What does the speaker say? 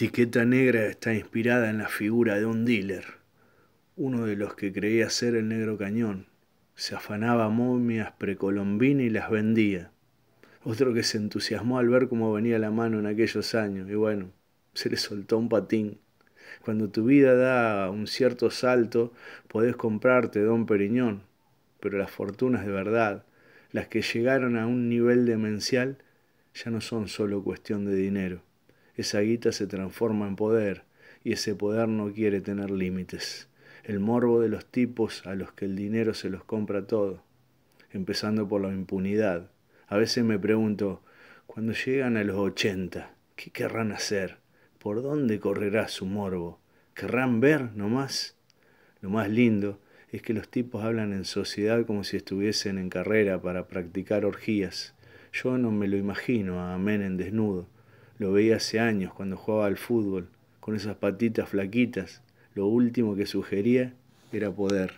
etiqueta negra está inspirada en la figura de un dealer, uno de los que creía ser el negro cañón. Se afanaba momias precolombinas y las vendía. Otro que se entusiasmó al ver cómo venía la mano en aquellos años. Y bueno, se le soltó un patín. Cuando tu vida da un cierto salto, podés comprarte Don Periñón. Pero las fortunas de verdad, las que llegaron a un nivel demencial, ya no son solo cuestión de dinero esa guita se transforma en poder y ese poder no quiere tener límites. El morbo de los tipos a los que el dinero se los compra todo, empezando por la impunidad. A veces me pregunto, cuando llegan a los 80, ¿qué querrán hacer? ¿Por dónde correrá su morbo? ¿Querrán ver nomás? Lo más lindo es que los tipos hablan en sociedad como si estuviesen en carrera para practicar orgías. Yo no me lo imagino a Amén en desnudo, lo veía hace años cuando jugaba al fútbol, con esas patitas flaquitas. Lo último que sugería era poder.